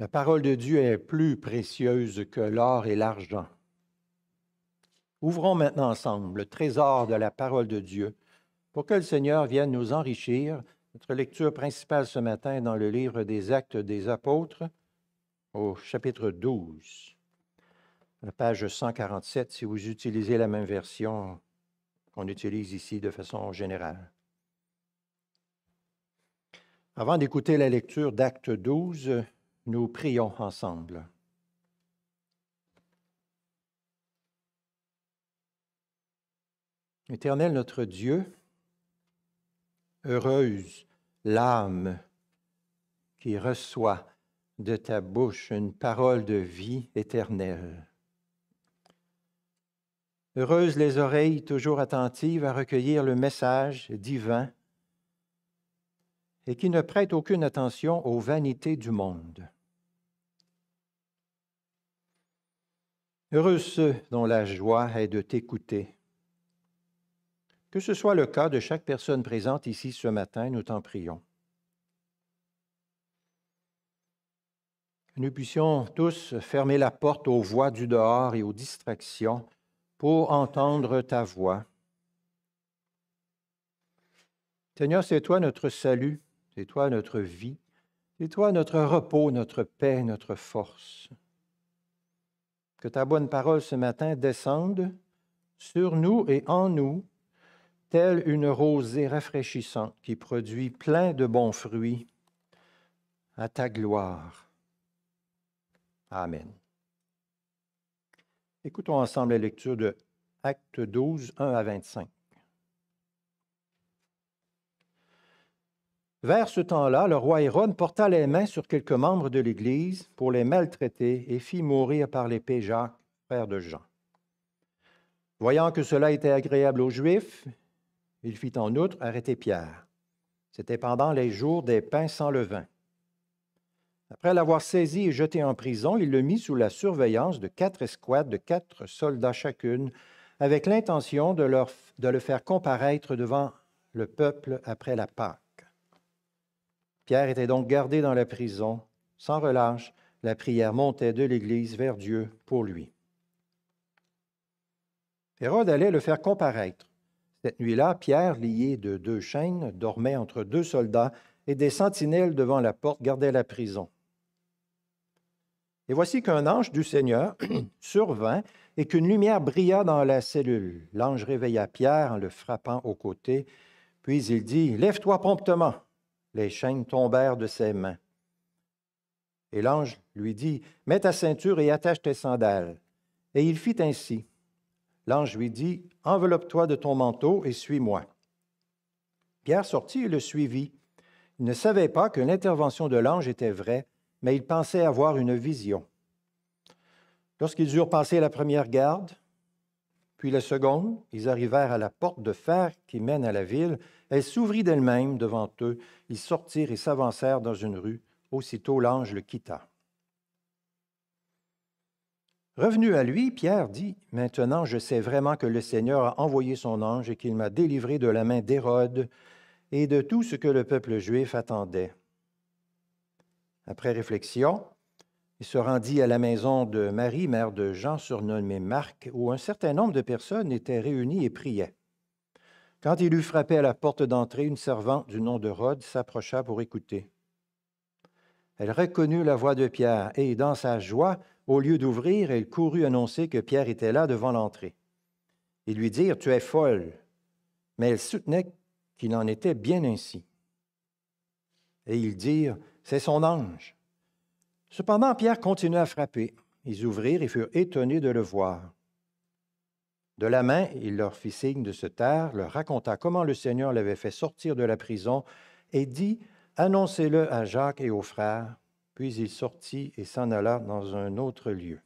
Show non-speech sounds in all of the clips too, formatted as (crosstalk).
La parole de Dieu est plus précieuse que l'or et l'argent. Ouvrons maintenant ensemble le trésor de la parole de Dieu pour que le Seigneur vienne nous enrichir. Notre lecture principale ce matin est dans le livre des Actes des Apôtres au chapitre 12, la page 147 si vous utilisez la même version qu'on utilise ici de façon générale. Avant d'écouter la lecture d'Actes 12, nous prions ensemble. Éternel notre Dieu, heureuse l'âme qui reçoit de ta bouche une parole de vie éternelle. Heureuse les oreilles toujours attentives à recueillir le message divin et qui ne prêtent aucune attention aux vanités du monde. Heureux ceux dont la joie est de t'écouter. Que ce soit le cas de chaque personne présente ici ce matin, nous t'en prions. Que nous puissions tous fermer la porte aux voix du dehors et aux distractions pour entendre ta voix. Seigneur, c'est toi notre salut, c'est toi notre vie, c'est toi notre repos, notre paix, notre force que ta bonne parole ce matin descende sur nous et en nous, telle une rosée rafraîchissante qui produit plein de bons fruits à ta gloire. Amen. Écoutons ensemble la lecture de Actes 12, 1 à 25. Vers ce temps-là, le roi Hérode porta les mains sur quelques membres de l'Église pour les maltraiter et fit mourir par l'épée Jacques, frère de Jean. Voyant que cela était agréable aux Juifs, il fit en outre arrêter Pierre. C'était pendant les jours des pains sans levain. Après l'avoir saisi et jeté en prison, il le mit sous la surveillance de quatre escouades de quatre soldats chacune, avec l'intention de, de, le faire comparaître devant le peuple après la Pâque. Pierre était donc gardé dans la prison. Sans relâche, la prière montait de l'Église vers Dieu pour lui. Hérode allait le faire comparaître. Cette nuit-là, Pierre, lié de deux chaînes, dormait entre deux soldats et des sentinelles devant la porte gardaient la prison. Et voici qu'un ange du Seigneur (clears throat) survint et qu'une lumière brilla dans la cellule. L'ange réveilla Pierre en le frappant au côté, puis il dit Lève-toi promptement les chaînes tombèrent de ses mains. Et l'ange lui dit, Mets ta ceinture et attache tes sandales. Et il fit ainsi. L'ange lui dit, Enveloppe-toi de ton manteau et suis-moi. Pierre sortit et le suivit. Il ne savait pas que l'intervention de l'ange était vraie, mais il pensait avoir une vision. Lorsqu'ils eurent passé la première garde, puis la seconde, ils arrivèrent à la porte de fer qui mène à la ville, elle s'ouvrit d'elle-même devant eux. Ils sortirent et s'avancèrent dans une rue. Aussitôt l'ange le quitta. Revenu à lui, Pierre dit, Maintenant je sais vraiment que le Seigneur a envoyé son ange et qu'il m'a délivré de la main d'Hérode et de tout ce que le peuple juif attendait. Après réflexion, il se rendit à la maison de Marie, mère de Jean, surnommée Marc, où un certain nombre de personnes étaient réunies et priaient. Quand il eut frappé à la porte d'entrée, une servante du nom de Rhodes s'approcha pour écouter. Elle reconnut la voix de Pierre et, dans sa joie, au lieu d'ouvrir, elle courut annoncer que Pierre était là devant l'entrée. Ils lui dirent Tu es folle. Mais elle soutenait qu'il en était bien ainsi. Et ils dirent C'est son ange. Cependant, Pierre continua à frapper. Ils ouvrirent et furent étonnés de le voir. De la main, il leur fit signe de se taire, leur raconta comment le Seigneur l'avait fait sortir de la prison, et dit, Annoncez-le à Jacques et aux frères. Puis il sortit et s'en alla dans un autre lieu.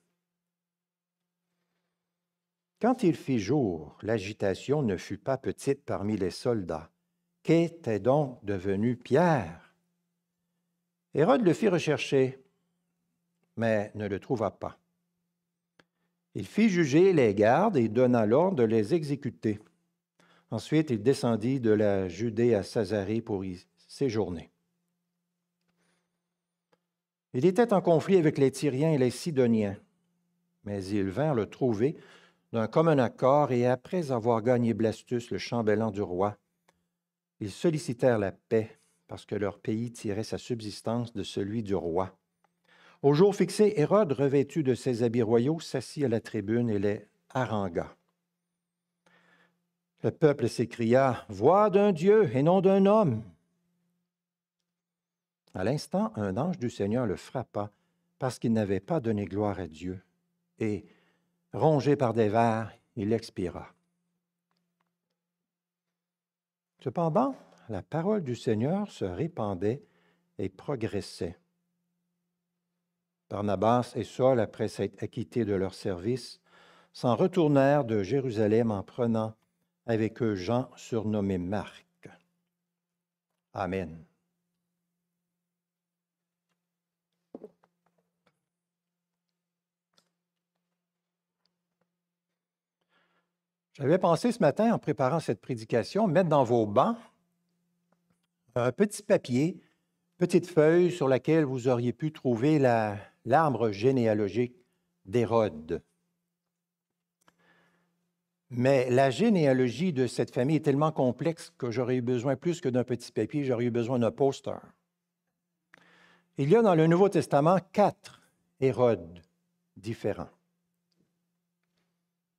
Quand il fit jour, l'agitation ne fut pas petite parmi les soldats. Qu'était donc devenu Pierre Hérode le fit rechercher, mais ne le trouva pas. Il fit juger les gardes et donna l'ordre de les exécuter. Ensuite, il descendit de la Judée à Césarée pour y séjourner. Il était en conflit avec les Tyriens et les Sidoniens, mais ils vinrent le trouver d'un commun accord et après avoir gagné Blastus, le chambellan du roi, ils sollicitèrent la paix parce que leur pays tirait sa subsistance de celui du roi. Au jour fixé, Hérode, revêtu de ses habits royaux, s'assit à la tribune et les harangua. Le peuple s'écria Voix d'un Dieu et non d'un homme. À l'instant, un ange du Seigneur le frappa parce qu'il n'avait pas donné gloire à Dieu, et, rongé par des vers, il expira. Cependant, la parole du Seigneur se répandait et progressait. Barnabas et Saul, après s'être acquittés de leur service, s'en retournèrent de Jérusalem en prenant avec eux Jean, surnommé Marc. Amen. J'avais pensé ce matin, en préparant cette prédication, mettre dans vos bancs un petit papier, petite feuille sur laquelle vous auriez pu trouver la l'arbre généalogique d'Hérode. Mais la généalogie de cette famille est tellement complexe que j'aurais eu besoin plus que d'un petit papier, j'aurais eu besoin d'un poster. Il y a dans le Nouveau Testament quatre Hérodes différents.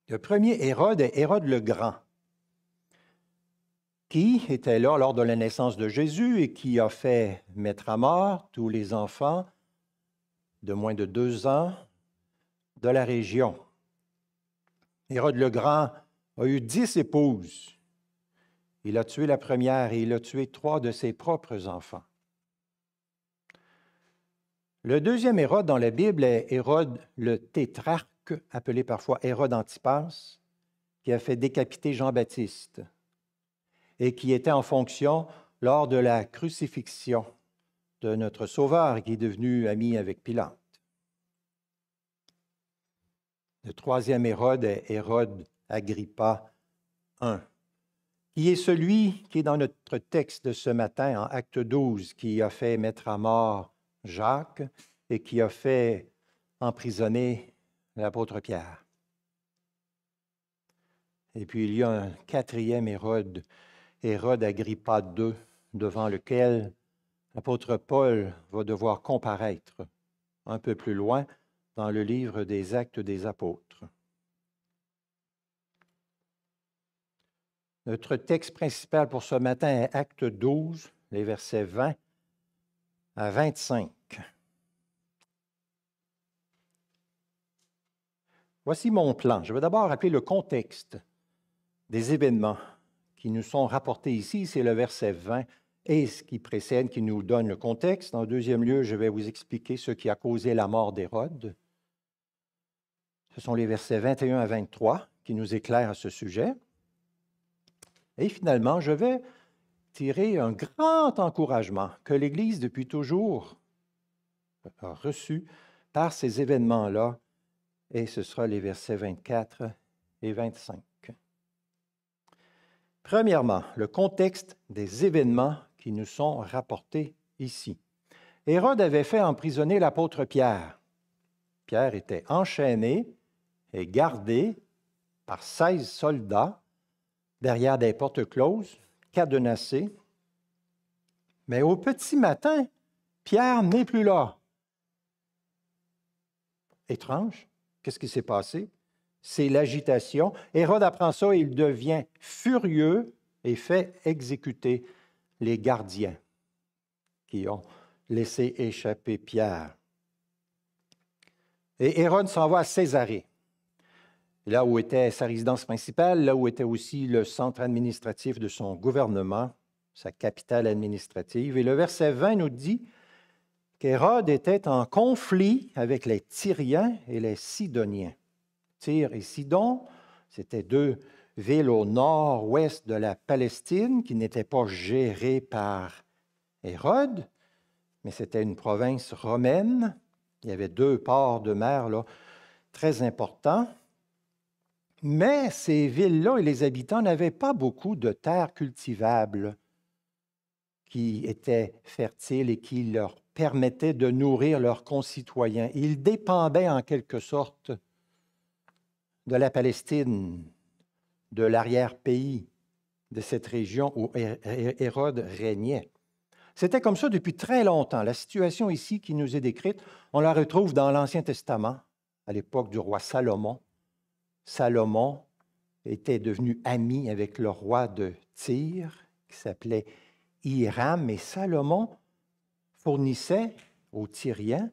Le premier Hérode est Hérode le Grand, qui était là lors de la naissance de Jésus et qui a fait mettre à mort tous les enfants de moins de deux ans de la région. Hérode le Grand a eu dix épouses. Il a tué la première et il a tué trois de ses propres enfants. Le deuxième Hérode dans la Bible est Hérode le tétrarque, appelé parfois Hérode Antipas, qui a fait décapiter Jean-Baptiste et qui était en fonction lors de la crucifixion notre Sauveur qui est devenu ami avec Pilate. Le troisième Hérode est Hérode Agrippa I, qui est celui qui est dans notre texte de ce matin, en acte 12, qui a fait mettre à mort Jacques et qui a fait emprisonner l'apôtre Pierre. Et puis il y a un quatrième Hérode, Hérode Agrippa II, devant lequel L'apôtre Paul va devoir comparaître un peu plus loin dans le livre des actes des apôtres. Notre texte principal pour ce matin est Acte 12, les versets 20 à 25. Voici mon plan. Je vais d'abord rappeler le contexte des événements qui nous sont rapportés ici. C'est le verset 20 et ce qui précède, qui nous donne le contexte. En deuxième lieu, je vais vous expliquer ce qui a causé la mort d'Hérode. Ce sont les versets 21 à 23 qui nous éclairent à ce sujet. Et finalement, je vais tirer un grand encouragement que l'Église, depuis toujours, a reçu par ces événements-là, et ce sera les versets 24 et 25. Premièrement, le contexte des événements nous sont rapportés ici. Hérode avait fait emprisonner l'apôtre Pierre. Pierre était enchaîné et gardé par 16 soldats derrière des portes closes, cadenassés. Mais au petit matin, Pierre n'est plus là. Étrange. Qu'est-ce qui s'est passé? C'est l'agitation. Hérode apprend ça et il devient furieux et fait exécuter les gardiens qui ont laissé échapper Pierre. Et Hérode s'en va à Césarée, là où était sa résidence principale, là où était aussi le centre administratif de son gouvernement, sa capitale administrative. Et le verset 20 nous dit qu'Hérode était en conflit avec les Tyriens et les Sidoniens. Tyr et Sidon, c'était deux ville au nord-ouest de la Palestine qui n'était pas gérée par Hérode, mais c'était une province romaine. Il y avait deux ports de mer là, très importants. Mais ces villes-là et les habitants n'avaient pas beaucoup de terres cultivables qui étaient fertiles et qui leur permettaient de nourrir leurs concitoyens. Ils dépendaient en quelque sorte de la Palestine de l'arrière-pays de cette région où Hérode régnait. C'était comme ça depuis très longtemps. La situation ici qui nous est décrite, on la retrouve dans l'Ancien Testament, à l'époque du roi Salomon. Salomon était devenu ami avec le roi de Tyr, qui s'appelait Hiram, et Salomon fournissait aux Tyriens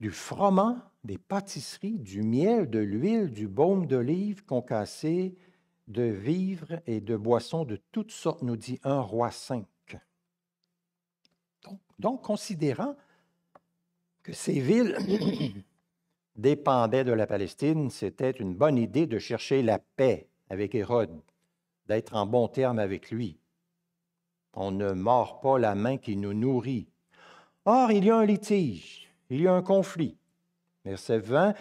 du froment des pâtisseries, du miel, de l'huile, du baume d'olive concassé, de vivres et de boissons de toutes sortes, nous dit un roi cinq. Donc, donc considérant que ces villes (coughs) dépendaient de la Palestine, c'était une bonne idée de chercher la paix avec Hérode, d'être en bon terme avec lui. On ne mord pas la main qui nous nourrit. Or, il y a un litige, il y a un conflit. Verset 20,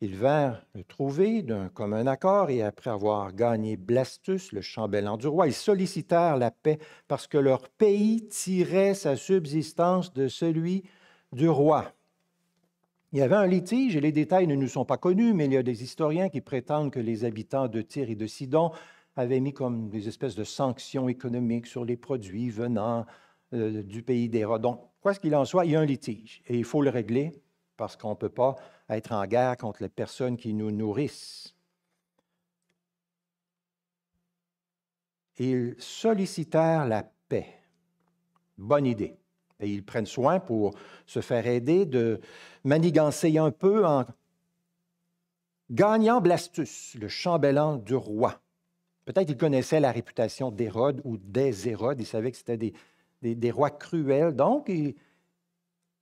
ils vinrent le trouver d'un commun accord et après avoir gagné Blastus, le chambellan du roi, ils sollicitèrent la paix parce que leur pays tirait sa subsistance de celui du roi. Il y avait un litige et les détails ne nous sont pas connus, mais il y a des historiens qui prétendent que les habitants de Tyr et de Sidon avaient mis comme des espèces de sanctions économiques sur les produits venant euh, du pays Donc, Quoi qu'il en soit, il y a un litige et il faut le régler parce qu'on ne peut pas être en guerre contre les personnes qui nous nourrissent. Ils sollicitèrent la paix. Bonne idée. Et ils prennent soin pour se faire aider de manigancer un peu en gagnant Blastus, le chambellan du roi. Peut-être qu'ils connaissaient la réputation d'Hérode ou des Hérodes. Ils savaient que c'était des, des rois cruels. Donc, ils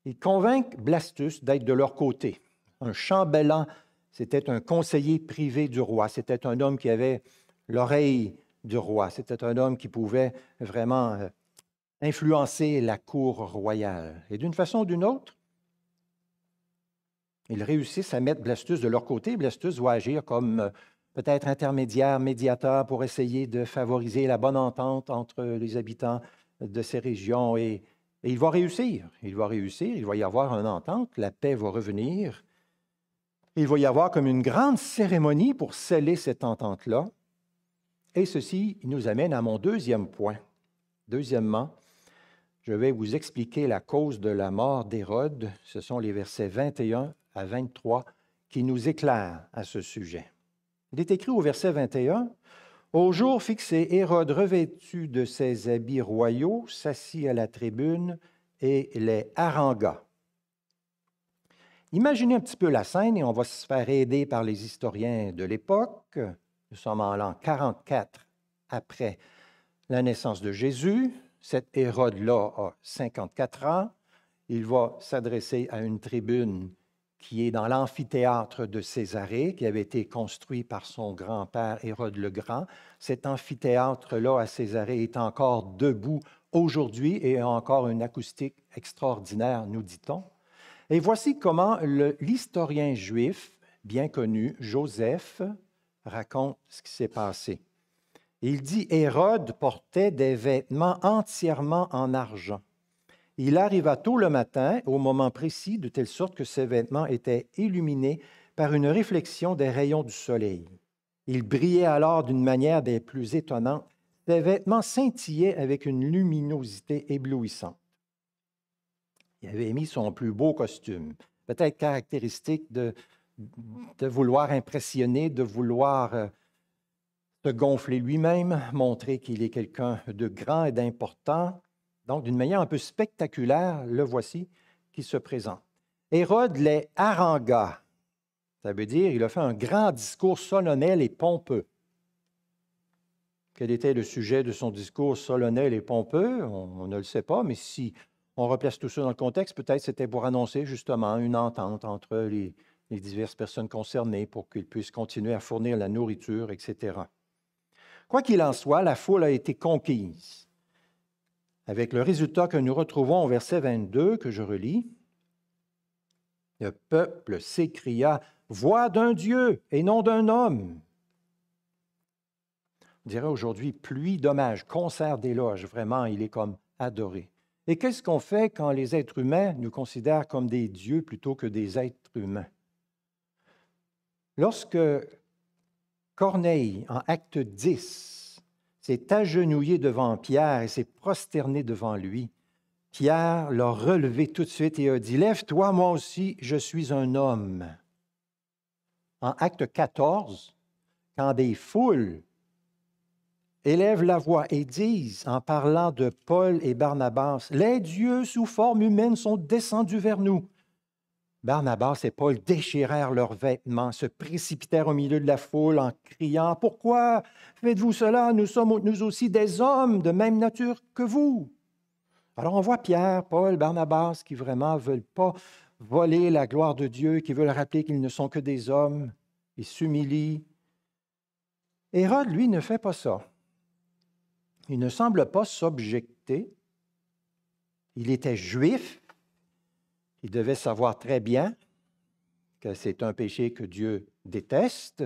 ils convainquent Blastus d'être de leur côté. Un chambellan, c'était un conseiller privé du roi, c'était un homme qui avait l'oreille du roi, c'était un homme qui pouvait vraiment euh, influencer la cour royale. Et d'une façon ou d'une autre, ils réussissent à mettre Blastus de leur côté. Blastus doit agir comme euh, peut-être intermédiaire, médiateur pour essayer de favoriser la bonne entente entre les habitants de ces régions et et il va réussir. Il va réussir. Il va y avoir une entente. La paix va revenir. Il va y avoir comme une grande cérémonie pour sceller cette entente-là. Et ceci nous amène à mon deuxième point. Deuxièmement, je vais vous expliquer la cause de la mort d'Hérode. Ce sont les versets 21 à 23 qui nous éclairent à ce sujet. Il est écrit au verset 21, au jour fixé, Hérode, revêtu de ses habits royaux, s'assit à la tribune et les harangua. Imaginez un petit peu la scène et on va se faire aider par les historiens de l'époque. Nous sommes en l'an 44 après la naissance de Jésus. Cet Hérode-là a 54 ans. Il va s'adresser à une tribune qui est dans l'amphithéâtre de Césarée, qui avait été construit par son grand-père Hérode le Grand. Cet amphithéâtre-là à Césarée est encore debout aujourd'hui et a encore une acoustique extraordinaire, nous dit-on. Et voici comment l'historien juif bien connu, Joseph, raconte ce qui s'est passé. Il dit Hérode portait des vêtements entièrement en argent il arriva tôt le matin, au moment précis, de telle sorte que ses vêtements étaient illuminés par une réflexion des rayons du soleil. Il brillait alors d'une manière des plus étonnantes. Ses vêtements scintillaient avec une luminosité éblouissante. Il avait mis son plus beau costume, peut-être caractéristique de, de vouloir impressionner, de vouloir euh, se gonfler lui-même, montrer qu'il est quelqu'un de grand et d'important. Donc, d'une manière un peu spectaculaire, le voici qui se présente. Hérode les harangua Ça veut dire, il a fait un grand discours solennel et pompeux. Quel était le sujet de son discours solennel et pompeux? On, ne le sait pas, mais si on replace tout ça dans le contexte, peut-être c'était pour annoncer justement une entente entre les, les diverses personnes concernées pour qu'ils puissent continuer à fournir la nourriture, etc. Quoi qu'il en soit, la foule a été conquise avec le résultat que nous retrouvons au verset 22 que je relis. Le peuple s'écria, Voix d'un Dieu et non d'un homme. On dirait aujourd'hui pluie dommage, concert d'éloges, vraiment, il est comme adoré. Et qu'est-ce qu'on fait quand les êtres humains nous considèrent comme des dieux plutôt que des êtres humains? Lorsque Corneille, en acte 10, s'est agenouillé devant Pierre et s'est prosterné devant lui. Pierre l'a relevé tout de suite et a dit, Lève-toi, moi aussi, je suis un homme. En acte 14, quand des foules élèvent la voix et disent, en parlant de Paul et Barnabas, Les dieux sous forme humaine sont descendus vers nous Barnabas et Paul déchirèrent leurs vêtements, se précipitèrent au milieu de la foule en criant Pourquoi faites-vous cela Nous sommes nous aussi des hommes de même nature que vous. Alors on voit Pierre, Paul, Barnabas qui vraiment ne veulent pas voler la gloire de Dieu, qui veulent rappeler qu'ils ne sont que des hommes. Ils s'humilient. Hérode, lui, ne fait pas ça. Il ne semble pas s'objecter. Il était juif, il devait savoir très bien que c'est un péché que Dieu déteste,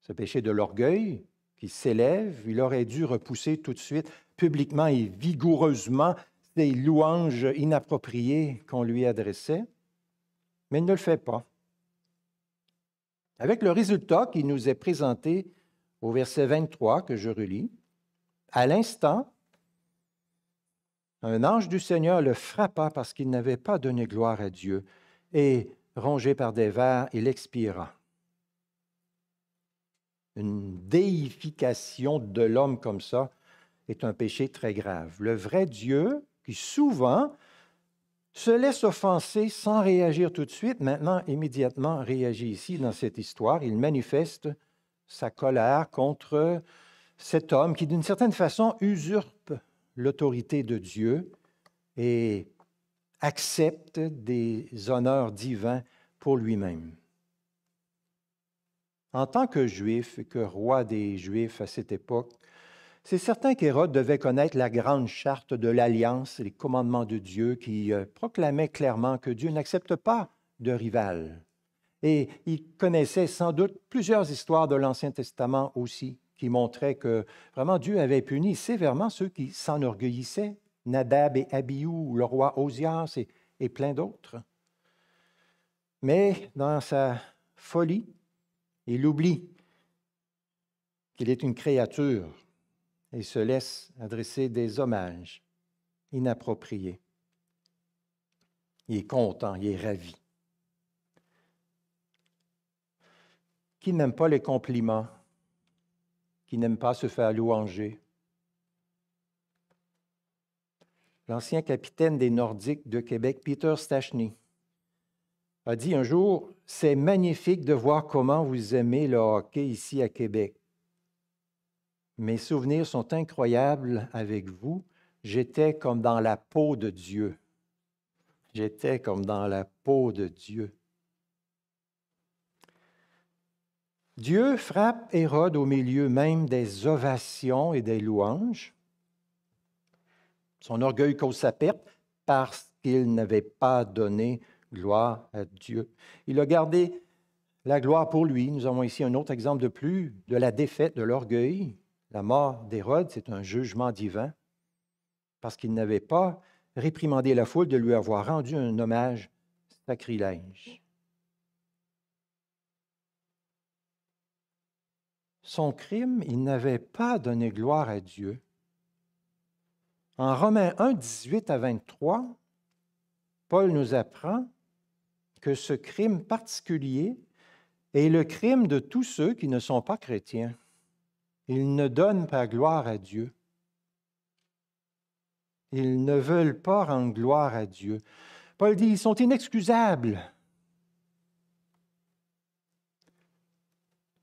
ce péché de l'orgueil qui s'élève. Il aurait dû repousser tout de suite, publiquement et vigoureusement, ces louanges inappropriées qu'on lui adressait, mais il ne le fait pas. Avec le résultat qui nous est présenté au verset 23 que je relis, à l'instant, un ange du Seigneur le frappa parce qu'il n'avait pas donné gloire à Dieu, et, rongé par des vers, il expira. Une déification de l'homme comme ça est un péché très grave. Le vrai Dieu, qui souvent se laisse offenser sans réagir tout de suite, maintenant immédiatement réagit ici dans cette histoire. Il manifeste sa colère contre cet homme qui, d'une certaine façon, usurpe l'autorité de Dieu et accepte des honneurs divins pour lui-même. En tant que juif et que roi des Juifs à cette époque, c'est certain qu'Hérode devait connaître la grande charte de l'Alliance, les commandements de Dieu qui euh, proclamaient clairement que Dieu n'accepte pas de rival. Et il connaissait sans doute plusieurs histoires de l'Ancien Testament aussi qui montrait que vraiment Dieu avait puni sévèrement ceux qui s'enorgueillissaient, Nadab et Abihu, le roi Osias et, et plein d'autres. Mais dans sa folie, il oublie qu'il est une créature et se laisse adresser des hommages inappropriés. Il est content, il est ravi. Qui n'aime pas les compliments qui n'aime pas se faire louanger. L'ancien capitaine des Nordiques de Québec, Peter Stachny, a dit un jour, c'est magnifique de voir comment vous aimez le hockey ici à Québec. Mes souvenirs sont incroyables avec vous. J'étais comme dans la peau de Dieu. J'étais comme dans la peau de Dieu. Dieu frappe Hérode au milieu même des ovations et des louanges. Son orgueil cause sa perte parce qu'il n'avait pas donné gloire à Dieu. Il a gardé la gloire pour lui. Nous avons ici un autre exemple de plus de la défaite de l'orgueil. La mort d'Hérode, c'est un jugement divin parce qu'il n'avait pas réprimandé la foule de lui avoir rendu un hommage sacrilège. son crime, il n'avait pas donné gloire à Dieu. En Romains 1, 18 à 23, Paul nous apprend que ce crime particulier est le crime de tous ceux qui ne sont pas chrétiens. Ils ne donnent pas gloire à Dieu. Ils ne veulent pas rendre gloire à Dieu. Paul dit, ils sont inexcusables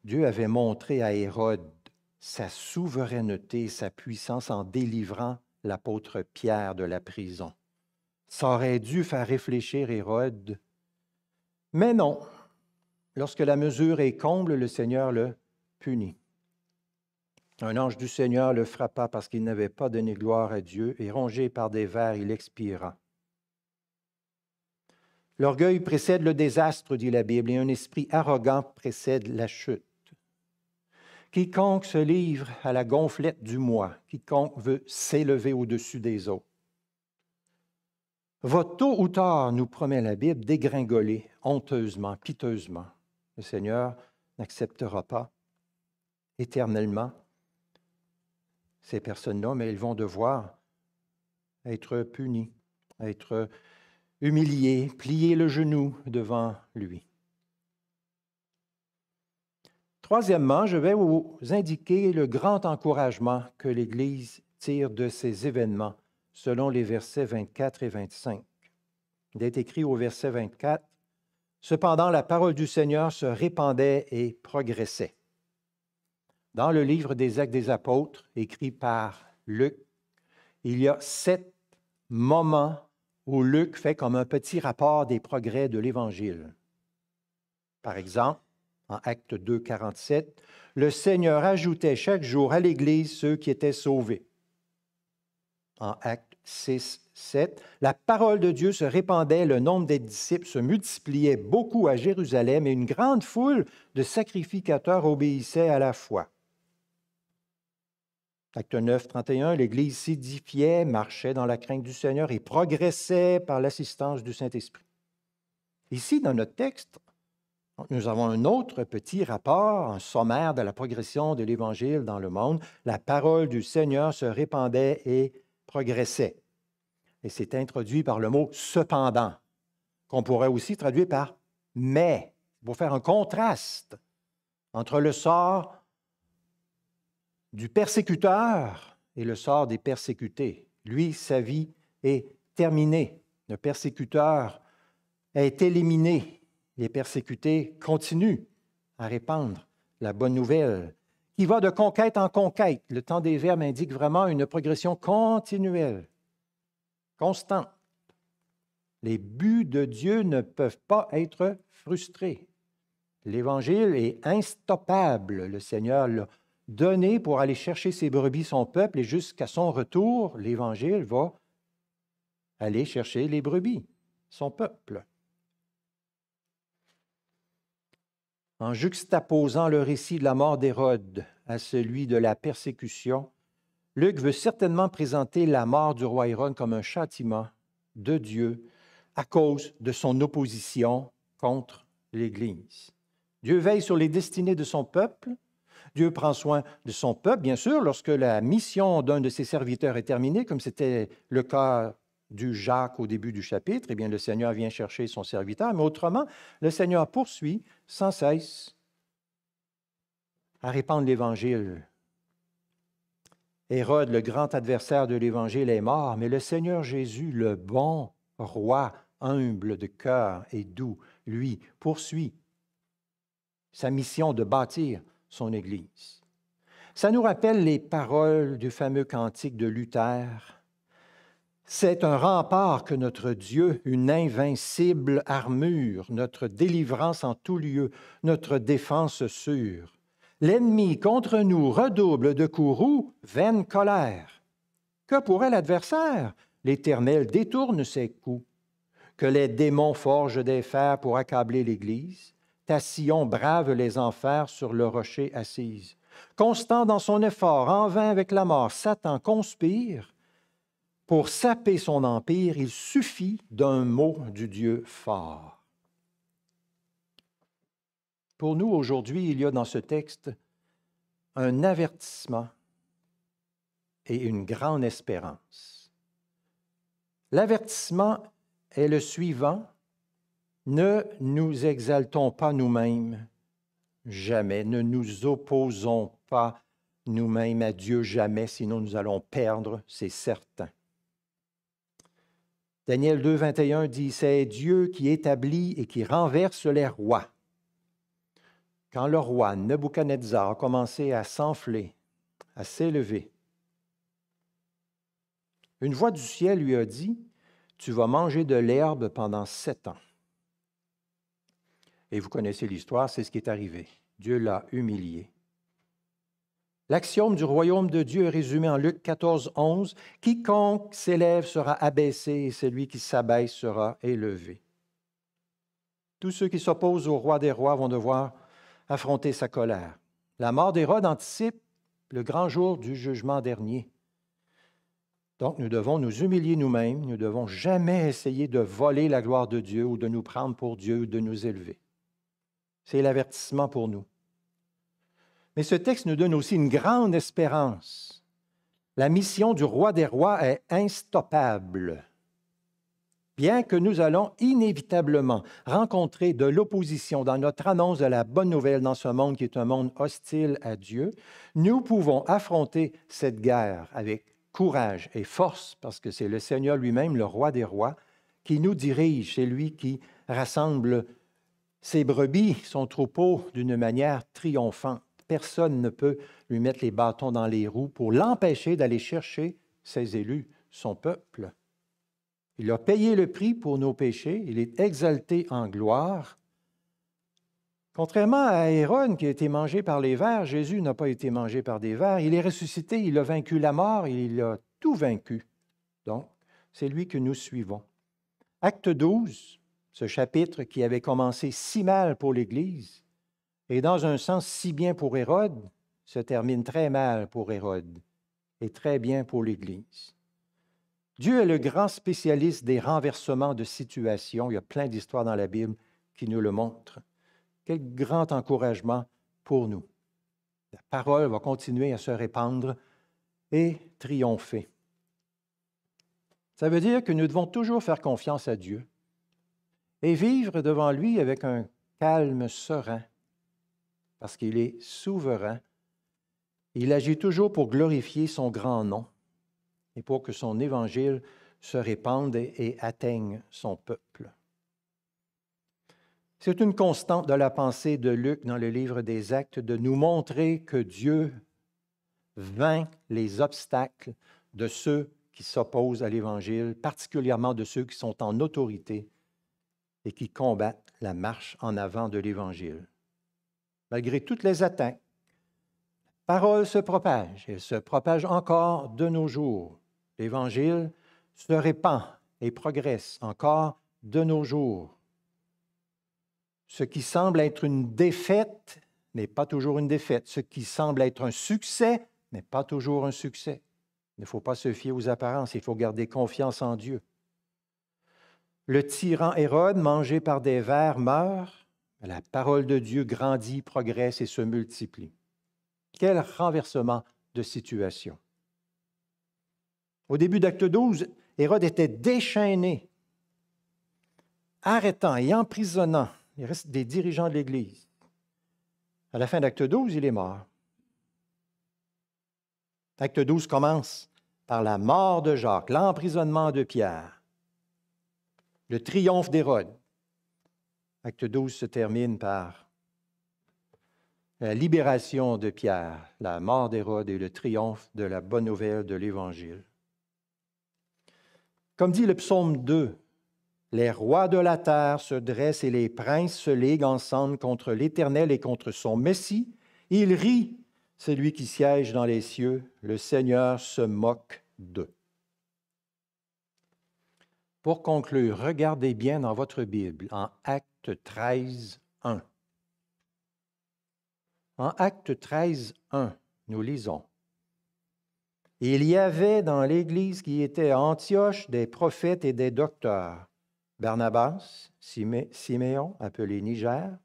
Dieu avait montré à Hérode sa souveraineté, sa puissance en délivrant l'apôtre Pierre de la prison. Ça aurait dû faire réfléchir Hérode, mais non. Lorsque la mesure est comble, le Seigneur le punit. Un ange du Seigneur le frappa parce qu'il n'avait pas donné gloire à Dieu, et rongé par des vers, il expira. L'orgueil précède le désastre, dit la Bible, et un esprit arrogant précède la chute. Quiconque se livre à la gonflette du moi, quiconque veut s'élever au-dessus des autres, va tôt ou tard, nous promet la Bible, dégringoler honteusement, piteusement. Le Seigneur n'acceptera pas éternellement ces personnes-là, mais elles vont devoir être punies, être humiliées, plier le genou devant lui. Troisièmement, je vais vous indiquer le grand encouragement que l'Église tire de ces événements, selon les versets 24 et 25. Il est écrit au verset 24, Cependant la parole du Seigneur se répandait et progressait. Dans le livre des actes des apôtres, écrit par Luc, il y a sept moments où Luc fait comme un petit rapport des progrès de l'Évangile. Par exemple, en Acte 2, 47, le Seigneur ajoutait chaque jour à l'Église ceux qui étaient sauvés. En Acte 6, 7, la parole de Dieu se répandait, le nombre des disciples se multipliait beaucoup à Jérusalem et une grande foule de sacrificateurs obéissait à la foi. Acte 9, 31, l'Église s'édifiait, marchait dans la crainte du Seigneur et progressait par l'assistance du Saint-Esprit. Ici, dans notre texte, nous avons un autre petit rapport, un sommaire de la progression de l'Évangile dans le monde. La parole du Seigneur se répandait et progressait. Et c'est introduit par le mot cependant, qu'on pourrait aussi traduire par mais, pour faire un contraste entre le sort du persécuteur et le sort des persécutés. Lui, sa vie est terminée. Le persécuteur est éliminé les persécutés continuent à répandre la bonne nouvelle, qui va de conquête en conquête. Le temps des verbes indique vraiment une progression continuelle, constante. Les buts de Dieu ne peuvent pas être frustrés. L'Évangile est instoppable. Le Seigneur l'a donné pour aller chercher ses brebis, son peuple, et jusqu'à son retour, l'Évangile va aller chercher les brebis, son peuple. en juxtaposant le récit de la mort d'Hérode à celui de la persécution, Luc veut certainement présenter la mort du roi Hérode comme un châtiment de Dieu à cause de son opposition contre l'Église. Dieu veille sur les destinées de son peuple. Dieu prend soin de son peuple, bien sûr, lorsque la mission d'un de ses serviteurs est terminée, comme c'était le cas du Jacques au début du chapitre, eh bien, le Seigneur vient chercher son serviteur, mais autrement, le Seigneur poursuit sans cesse à répandre l'Évangile. Hérode, le grand adversaire de l'Évangile, est mort, mais le Seigneur Jésus, le bon roi, humble de cœur et doux, lui, poursuit sa mission de bâtir son Église. Ça nous rappelle les paroles du fameux cantique de Luther c'est un rempart que notre Dieu, une invincible armure, notre délivrance en tout lieu, notre défense sûre. L'ennemi contre nous redouble de courroux, vaine colère. Que pourrait l'adversaire L'Éternel détourne ses coups. Que les démons forgent des fers pour accabler l'Église. Ta Sion brave les enfers sur le rocher assise. Constant dans son effort, en vain avec la mort, Satan conspire pour saper son empire, il suffit d'un mot du Dieu fort. Pour nous, aujourd'hui, il y a dans ce texte un avertissement et une grande espérance. L'avertissement est le suivant, ne nous exaltons pas nous-mêmes, jamais, ne nous opposons pas nous-mêmes à Dieu, jamais, sinon nous allons perdre, c'est certain. Daniel 2, 21 dit, C'est Dieu qui établit et qui renverse les rois. Quand le roi Nebuchadnezzar a commencé à s'enfler, à s'élever, une voix du ciel lui a dit, Tu vas manger de l'herbe pendant sept ans. Et vous connaissez l'histoire, c'est ce qui est arrivé. Dieu l'a humilié. L'axiome du royaume de Dieu est résumé en Luc 14, 11. Quiconque s'élève sera abaissé et celui qui s'abaisse sera élevé. Tous ceux qui s'opposent au roi des rois vont devoir affronter sa colère. La mort rois anticipe le grand jour du jugement dernier. Donc nous devons nous humilier nous-mêmes, nous ne devons jamais essayer de voler la gloire de Dieu ou de nous prendre pour Dieu ou de nous élever. C'est l'avertissement pour nous. Mais ce texte nous donne aussi une grande espérance. La mission du roi des rois est instoppable. Bien que nous allons inévitablement rencontrer de l'opposition dans notre annonce de la bonne nouvelle dans ce monde qui est un monde hostile à Dieu, nous pouvons affronter cette guerre avec courage et force parce que c'est le Seigneur lui-même, le roi des rois, qui nous dirige, c'est lui qui rassemble ses brebis, son troupeau, d'une manière triomphante personne ne peut lui mettre les bâtons dans les roues pour l'empêcher d'aller chercher ses élus, son peuple. Il a payé le prix pour nos péchés, il est exalté en gloire. Contrairement à Hérode qui a été mangé par les vers, Jésus n'a pas été mangé par des vers, il est ressuscité, il a vaincu la mort, il a tout vaincu. Donc, c'est lui que nous suivons. Acte 12, ce chapitre qui avait commencé si mal pour l'Église, et dans un sens, si bien pour Hérode, se termine très mal pour Hérode et très bien pour l'Église. Dieu est le grand spécialiste des renversements de situation. Il y a plein d'histoires dans la Bible qui nous le montrent. Quel grand encouragement pour nous. La parole va continuer à se répandre et triompher. Ça veut dire que nous devons toujours faire confiance à Dieu et vivre devant lui avec un calme serein parce qu'il est souverain. Il agit toujours pour glorifier son grand nom et pour que son évangile se répande et atteigne son peuple. C'est une constante de la pensée de Luc dans le livre des Actes de nous montrer que Dieu vainc les obstacles de ceux qui s'opposent à l'Évangile, particulièrement de ceux qui sont en autorité et qui combattent la marche en avant de l'Évangile malgré toutes les atteintes. La parole se propage, et se propage encore de nos jours. L'Évangile se répand et progresse encore de nos jours. Ce qui semble être une défaite n'est pas toujours une défaite. Ce qui semble être un succès n'est pas toujours un succès. Il ne faut pas se fier aux apparences, il faut garder confiance en Dieu. Le tyran Hérode, mangé par des vers, meurt. La parole de Dieu grandit, progresse et se multiplie. Quel renversement de situation. Au début d'Acte 12, Hérode était déchaîné, arrêtant et emprisonnant les des dirigeants de l'Église. À la fin d'Acte 12, il est mort. Acte 12 commence par la mort de Jacques, l'emprisonnement de Pierre, le triomphe d'Hérode, Acte 12 se termine par la libération de Pierre, la mort d'Hérode et le triomphe de la bonne nouvelle de l'Évangile. Comme dit le psaume 2, les rois de la terre se dressent et les princes se liguent ensemble contre l'Éternel et contre son Messie. Il rit, celui qui siège dans les cieux, le Seigneur se moque d'eux. Pour conclure, regardez bien dans votre Bible, en Acte 13, 1. En Acte 13, 1, nous lisons. Il y avait dans l'Église qui était à Antioche des prophètes et des docteurs, Barnabas, Siméon, appelé Niger,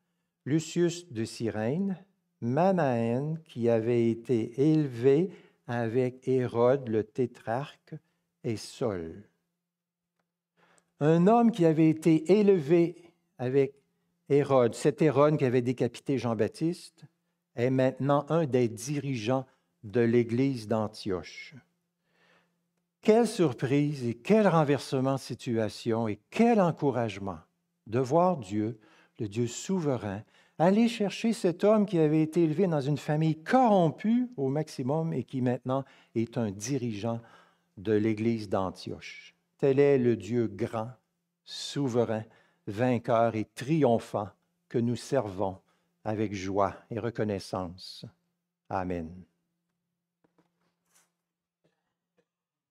Lucius de Cyrène, Manaen, qui avait été élevé avec Hérode le tétrarque, et Saul un homme qui avait été élevé avec Hérode, cet Hérode qui avait décapité Jean-Baptiste, est maintenant un des dirigeants de l'Église d'Antioche. Quelle surprise et quel renversement de situation et quel encouragement de voir Dieu, le Dieu souverain, aller chercher cet homme qui avait été élevé dans une famille corrompue au maximum et qui maintenant est un dirigeant de l'Église d'Antioche. Tel est le Dieu grand, souverain, vainqueur et triomphant que nous servons avec joie et reconnaissance. Amen.